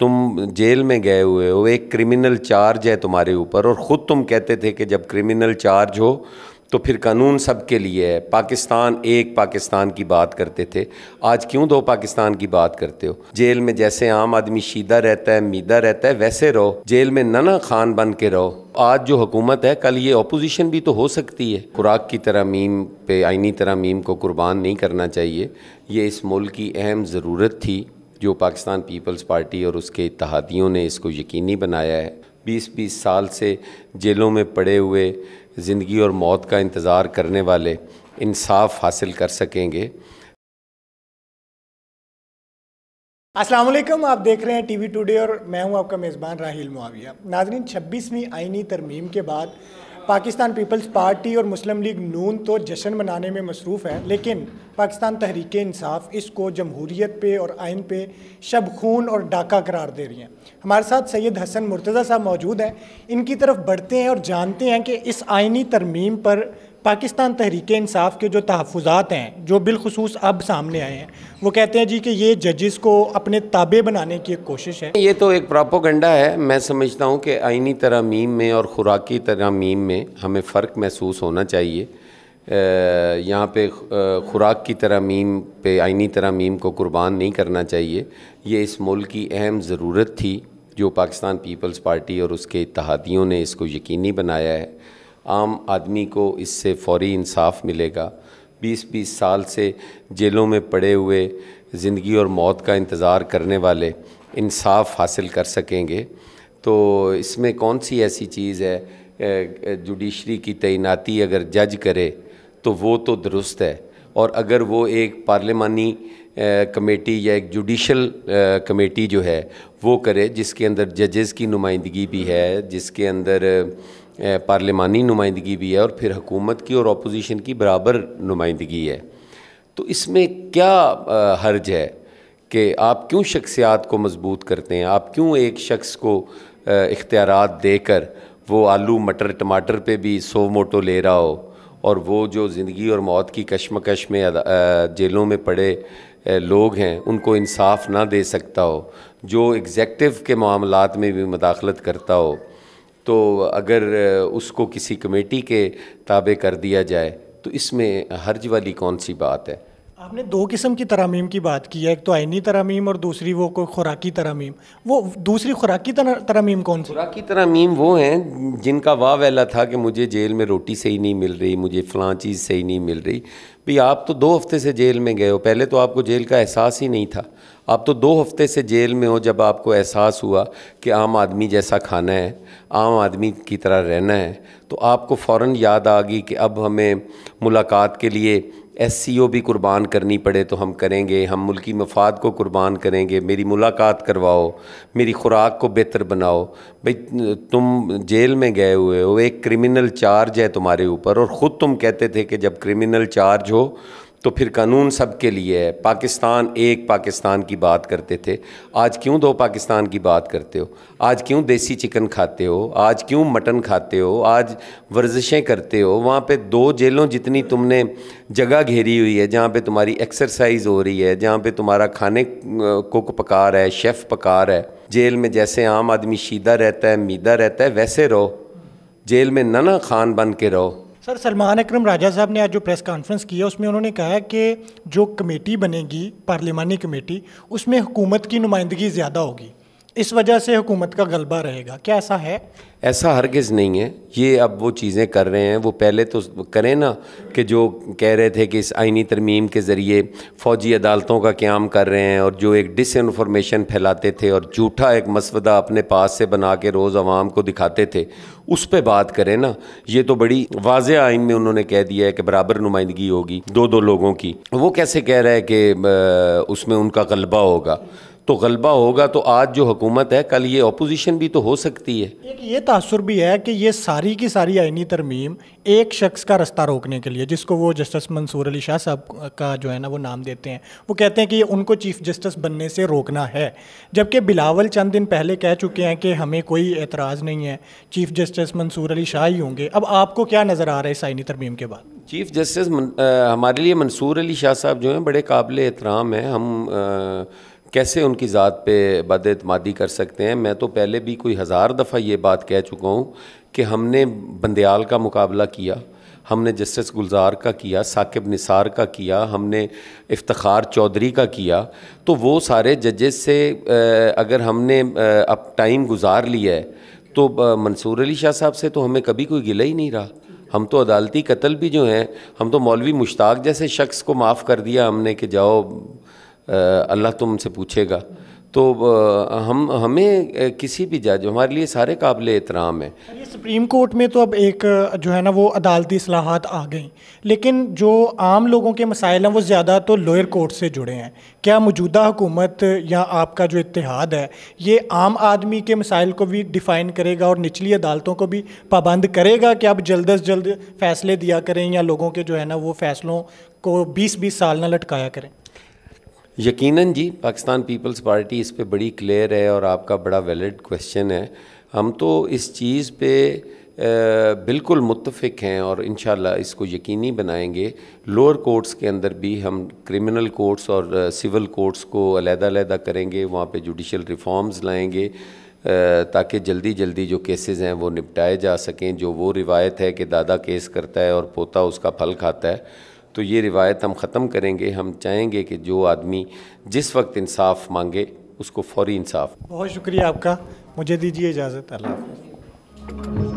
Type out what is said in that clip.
तुम जेल में गए हुए हो एक क्रिमिनल चार्ज है तुम्हारे ऊपर और ख़ुद तुम कहते थे कि जब क्रिमिनल चार्ज हो तो फिर कानून सब के लिए है पाकिस्तान एक पाकिस्तान की बात करते थे आज क्यों दो पाकिस्तान की बात करते हो जेल में जैसे आम आदमी शीदा रहता है मीदा रहता है वैसे रहो जेल में नना खान बन के रहो आज जो हुकूमत है कल ये अपोजिशन भी तो हो सकती है खुराक की मीम पे आइनी मीम को कुर्बान नहीं करना चाहिए ये इस मुल्क की अहम ज़रूरत थी जो पाकिस्तान पीपल्स पार्टी और उसके इतिहादियों ने इसको यकीनी बनाया है बीस बीस साल से जेलों में पड़े हुए ज़िंदगी और मौत का इंतज़ार करने वाले इंसाफ हासिल कर सकेंगे अस्सलाम वालेकुम आप देख रहे हैं टीवी टुडे और मैं हूं आपका मेज़बान राहिल मुआविया नाजरीन 26वीं आइनी तरमीम के बाद पाकिस्तान पीपल्स पार्टी और मुस्लिम लीग नून तो जश्न मनाने में मसरूफ़ है लेकिन पाकिस्तान तहरीक इंसाफ इसको जमहूरीत पे और आइन पे शब खून और डाका करार दे रही हैं हमारे साथ सैयद हसन मुर्तज़ा साहब मौजूद हैं इनकी तरफ बढ़ते हैं और जानते हैं कि इस आइनी तरमीम पर पाकिस्तान तहरीक इंसाफ के जो तहफ़ात हैं जो बिलखसूस अब सामने आए हैं वो कहते हैं जी कि ये जजेस को अपने ताबे बनाने की एक कोशिश है ये तो एक प्रापोगंडा है मैं समझता हूँ कि आइनी तरामीम में और खुराकी तरामीम में हमें फ़र्क महसूस होना चाहिए यहाँ पे खुराक की तरामीम पे आइनी तरामीम को कुर्बान नहीं करना चाहिए ये इस मुल्क की अहम ज़रूरत थी जो पाकिस्तान पीपल्स पार्टी और उसके इतिहादियों ने इसको यकीनी बनाया है आम आदमी को इससे फौरी इंसाफ मिलेगा 20-20 साल से जेलों में पड़े हुए ज़िंदगी और मौत का इंतज़ार करने वाले इंसाफ हासिल कर सकेंगे तो इसमें कौन सी ऐसी चीज़ है जुडिशरी की तैनाती अगर जज करे तो वो तो दुरुस्त है और अगर वो एक पार्लियामानी कमेटी या एक जुडिशल कमेटी जो है वो करे जिसके अंदर जजेस की नुमाइंदगी भी है जिसके अंदर पार्लिमानी नुमाइंदगी भी है और फिर हुकूमत की और अपोजिशन की बराबर नुमाइंदगी है तो इसमें क्या हर्ज है कि आप क्यों शख्सियात को मजबूत करते हैं आप क्यों एक शख्स को इख्तियार देकर वो आलू मटर टमाटर पे भी सो मोटो ले रहा हो और वो जो ज़िंदगी और मौत की कश्मकश में जेलों में पड़े लोग हैं उनको इंसाफ ना दे सकता हो जो एग्जेक्टिव के मामलात में भी मुदाखलत करता हो तो अगर उसको किसी कमेटी के ताबे कर दिया जाए तो इसमें हर्ज वाली कौन सी बात है आपने दो किस्म की तरामीम की बात की है एक तो आइनी तरामीम और दूसरी वो कोई खुराकी तरामीम वो दूसरी खुराकी तरामीम कौन सी खुराकी तरामीम वो हैं जिनका वाह वैला था कि मुझे जेल में रोटी सही नहीं मिल रही मुझे फ़लाँ चीज़ सही नहीं मिल रही भाई आप तो दो हफ्ते से जेल में गए हो पहले तो आपको जेल का एहसास ही नहीं था आप तो दो हफ्ते से जेल में हो जब आपको एहसास हुआ कि आम आदमी जैसा खाना है आम आदमी की तरह रहना है तो आपको फ़ौर याद आ गई कि अब हमें मुलाकात के लिए एस सी ओ भी कुर्बान करनी पड़े तो हम करेंगे हम मुल्की मफाद को कुर्बान करेंगे मेरी मुलाकात करवाओ मेरी खुराक को बेहतर बनाओ भाई तुम जेल में गए हुए हो एक क्रिमिनल चार्ज है तुम्हारे ऊपर और ख़ुद तुम कहते थे कि जब क्रिमिनल चार्ज हो तो फिर कानून सब के लिए है पाकिस्तान एक पाकिस्तान की बात करते थे आज क्यों दो पाकिस्तान की बात करते हो आज क्यों देसी चिकन खाते हो आज क्यों मटन खाते हो आज वर्जिशें करते हो वहाँ पे दो जेलों जितनी तुमने जगह घेरी हुई है जहाँ पे तुम्हारी एक्सरसाइज हो रही है जहाँ पे तुम्हारा खाने कुक पका रहा है शेफ़ पका रहा है जेल में जैसे आम आदमी शीदा रहता है मीदा रहता है वैसे रहो जेल में नना ना खान बन के रहो सर सलमान अक्रम राजा साहब ने आज जो प्रेस कॉन्फ्रेंस की है उसमें उन्होंने कहा कि जो कमेटी बनेगी पार्लियामानी कमेटी उसमें हुकूमत की नुमाइंदगी ज़्यादा होगी इस वजह से हुकूमत का गलबा रहेगा क्या ऐसा है ऐसा हरगिज़ नहीं है ये अब वो चीज़ें कर रहे हैं वो पहले तो करें ना कि जो कह रहे थे कि इस आइनी तरमीम के ज़रिए फ़ौजी अदालतों का क्याम कर रहे हैं और जो एक डिस फैलाते थे और झूठा एक मसवदा अपने पास से बना के रोज़ आवाम को दिखाते थे उस पर बात करें ना ये तो बड़ी वाज आइन में उन्होंने कह दिया है कि बराबर नुमाइंदगी होगी दो दो लोगों की वो कैसे कह रहा है कि उसमें उनका गलबा होगा तो गलबा होगा तो आज जो हुकूमत है कल ये अपोजिशन भी तो हो सकती है एक ये तासर भी है कि ये सारी की सारी आइनी तरमीम एक शख्स का रास्ता रोकने के लिए जिसको वो जस्टिस मंसूर अली शाह साहब का जो है ना वो नाम देते हैं वो कहते हैं कि उनको चीफ जस्टिस बनने से रोकना है जबकि बिलावल चंद दिन पहले कह चुके हैं कि हमें कोई एतराज़ नहीं है चीफ जस्टिस मंसूर अली शाह ही होंगे अब आपको क्या नज़र आ रहा है इस आइनी तरमीम के बाद चीफ जस्टिस हमारे लिए मंसूर अली शाह साहब जो हैं बड़े काबिल एहतराम हैं हम कैसे उनकी ज़ात पे बदमादी कर सकते हैं मैं तो पहले भी कोई हज़ार दफ़ा ये बात कह चुका हूँ कि हमने बंदयाल का मुकाबला किया हमने जस्टिस गुलजार का किया साकिब निसार का किया हमने इफ्तार चौधरी का किया तो वो सारे जजेस से अगर हमने अब टाइम गुजार लिया है तो मंसूर अली शाह साहब से तो हमें कभी कोई गिला ही नहीं रहा हम तो अदालती कत्ल भी जो हैं हम तो मौलवी मुश्ताक जैसे शख्स को माफ़ कर दिया हमने कि जाओ अल्लाह तुमसे पूछेगा तो हम हमें किसी भी जज हमारे लिए सारे काबिल एहतराम है सुप्रीम कोर्ट में तो अब एक जो है ना वो अदालती असलाहत आ गई लेकिन जो आम लोगों के मसाइल हैं वो ज़्यादा तो लोअर कोर्ट से जुड़े हैं क्या मौजूदा हुकूमत या आपका जो इतिहाद है ये आम आदमी के मसाइल को भी डिफ़ाइन करेगा और निचली अदालतों को भी पाबंद करेगा कि आप जल्द अज जल्द फैसले दिया करें या लोगों के जो है ना वो फैसलों को बीस बीस साल ना लटकाया करें यकीनन जी पाकिस्तान पीपल्स पार्टी इस पे बड़ी क्लियर है और आपका बड़ा वैलिड क्वेश्चन है हम तो इस चीज़ पे बिल्कुल मुतफिक हैं और इन इसको यकीनी बनाएंगे लोअर कोर्ट्स के अंदर भी हम क्रिमिनल कोर्ट्स और सिविल कोर्ट्स को अलहदा करेंगे वहाँ पे जुडिशल रिफॉर्म्स लाएंगे ताकि जल्दी जल्दी जो केसेस हैं वो निपटाए जा सकें जो वो रिवायत है कि दादा केस करता है और पोता उसका फल खाता है तो ये रिवायत हम ख़त्म करेंगे हम चाहेंगे कि जो आदमी जिस वक्त इंसाफ मांगे उसको फौरी इंसाफ बहुत शुक्रिया आपका मुझे दीजिए इजाज़त अल्लाह